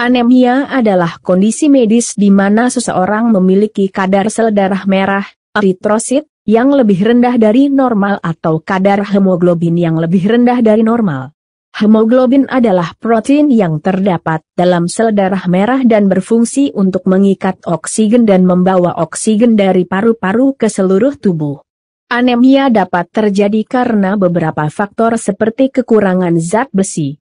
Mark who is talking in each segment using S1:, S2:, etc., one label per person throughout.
S1: Anemia adalah kondisi medis di mana seseorang memiliki kadar sel darah merah, eritrosit, yang lebih rendah dari normal atau kadar hemoglobin yang lebih rendah dari normal. Hemoglobin adalah protein yang terdapat dalam sel darah merah dan berfungsi untuk mengikat oksigen dan membawa oksigen dari paru-paru ke seluruh tubuh. Anemia dapat terjadi karena beberapa faktor seperti kekurangan zat besi,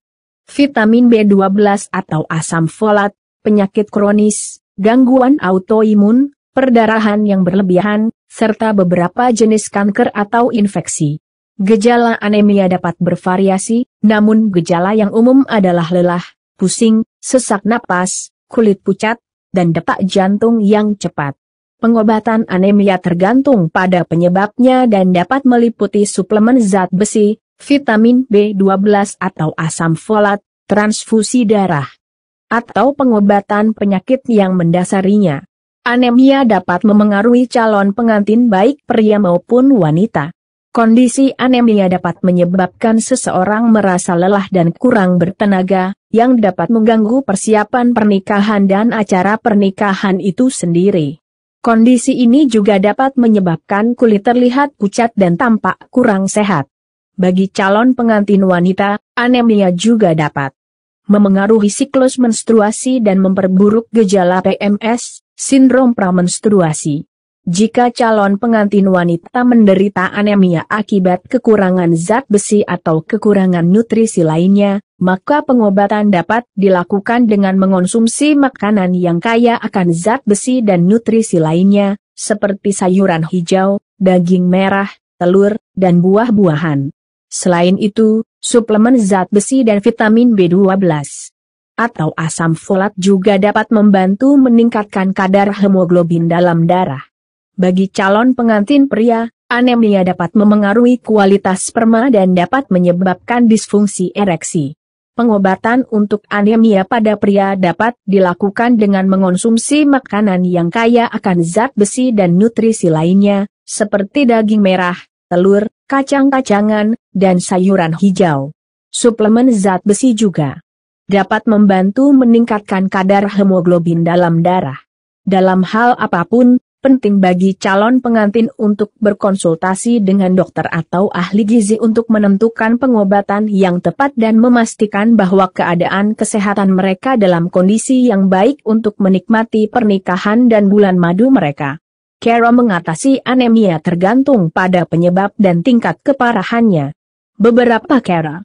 S1: vitamin B12 atau asam folat, penyakit kronis, gangguan autoimun, perdarahan yang berlebihan, serta beberapa jenis kanker atau infeksi. Gejala anemia dapat bervariasi, namun gejala yang umum adalah lelah, pusing, sesak napas, kulit pucat, dan detak jantung yang cepat. Pengobatan anemia tergantung pada penyebabnya dan dapat meliputi suplemen zat besi, vitamin B12 atau asam folat, transfusi darah, atau pengobatan penyakit yang mendasarinya. Anemia dapat memengaruhi calon pengantin baik pria maupun wanita. Kondisi anemia dapat menyebabkan seseorang merasa lelah dan kurang bertenaga, yang dapat mengganggu persiapan pernikahan dan acara pernikahan itu sendiri. Kondisi ini juga dapat menyebabkan kulit terlihat pucat dan tampak kurang sehat. Bagi calon pengantin wanita, anemia juga dapat memengaruhi siklus menstruasi dan memperburuk gejala PMS, sindrom pramenstruasi. Jika calon pengantin wanita menderita anemia akibat kekurangan zat besi atau kekurangan nutrisi lainnya, maka pengobatan dapat dilakukan dengan mengonsumsi makanan yang kaya akan zat besi dan nutrisi lainnya, seperti sayuran hijau, daging merah, telur, dan buah-buahan. Selain itu, suplemen zat besi dan vitamin B12 atau asam folat juga dapat membantu meningkatkan kadar hemoglobin dalam darah. Bagi calon pengantin pria, anemia dapat memengaruhi kualitas sperma dan dapat menyebabkan disfungsi ereksi. Pengobatan untuk anemia pada pria dapat dilakukan dengan mengonsumsi makanan yang kaya akan zat besi dan nutrisi lainnya, seperti daging merah, telur, kacang-kacangan, dan sayuran hijau. Suplemen zat besi juga dapat membantu meningkatkan kadar hemoglobin dalam darah. Dalam hal apapun, penting bagi calon pengantin untuk berkonsultasi dengan dokter atau ahli gizi untuk menentukan pengobatan yang tepat dan memastikan bahwa keadaan kesehatan mereka dalam kondisi yang baik untuk menikmati pernikahan dan bulan madu mereka. Kero mengatasi anemia tergantung pada penyebab dan tingkat keparahannya beberapa cara.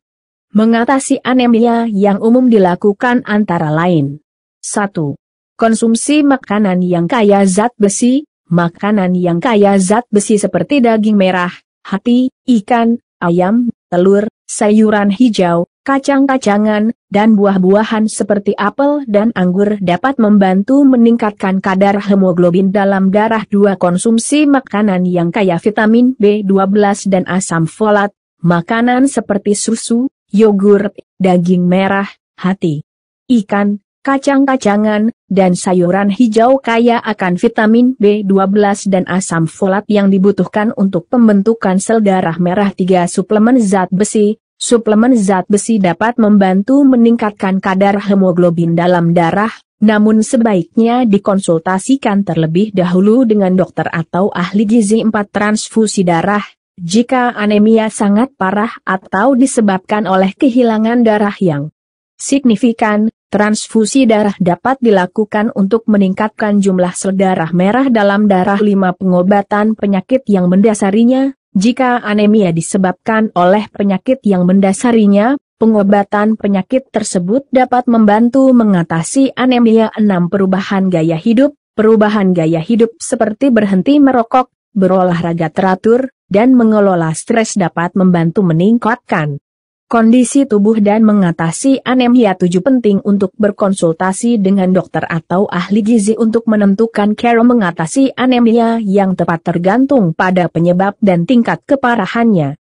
S1: Mengatasi anemia yang umum dilakukan antara lain. 1. Konsumsi makanan yang kaya zat besi, makanan yang kaya zat besi seperti daging merah, hati, ikan, ayam, telur, sayuran hijau, kacang-kacangan, dan buah-buahan seperti apel dan anggur dapat membantu meningkatkan kadar hemoglobin dalam darah. 2. Konsumsi makanan yang kaya vitamin B12 dan asam folat, makanan seperti susu, yogurt, daging merah, hati, ikan, kacang-kacangan, dan sayuran hijau kaya akan vitamin B12 dan asam folat yang dibutuhkan untuk pembentukan sel darah merah 3 suplemen zat besi. Suplemen zat besi dapat membantu meningkatkan kadar hemoglobin dalam darah, namun sebaiknya dikonsultasikan terlebih dahulu dengan dokter atau ahli gizi 4 transfusi darah jika anemia sangat parah atau disebabkan oleh kehilangan darah yang signifikan, transfusi darah dapat dilakukan untuk meningkatkan jumlah sel darah merah dalam darah 5 pengobatan penyakit yang mendasarinya. Jika anemia disebabkan oleh penyakit yang mendasarinya, Pengobatan penyakit tersebut dapat membantu mengatasi anemia 6 perubahan gaya hidup. Perubahan gaya hidup seperti berhenti merokok, berolahraga teratur, dan mengelola stres dapat membantu meningkatkan kondisi tubuh dan mengatasi anemia 7 penting untuk berkonsultasi dengan dokter atau ahli gizi untuk menentukan cara mengatasi anemia yang tepat tergantung pada penyebab dan tingkat keparahannya.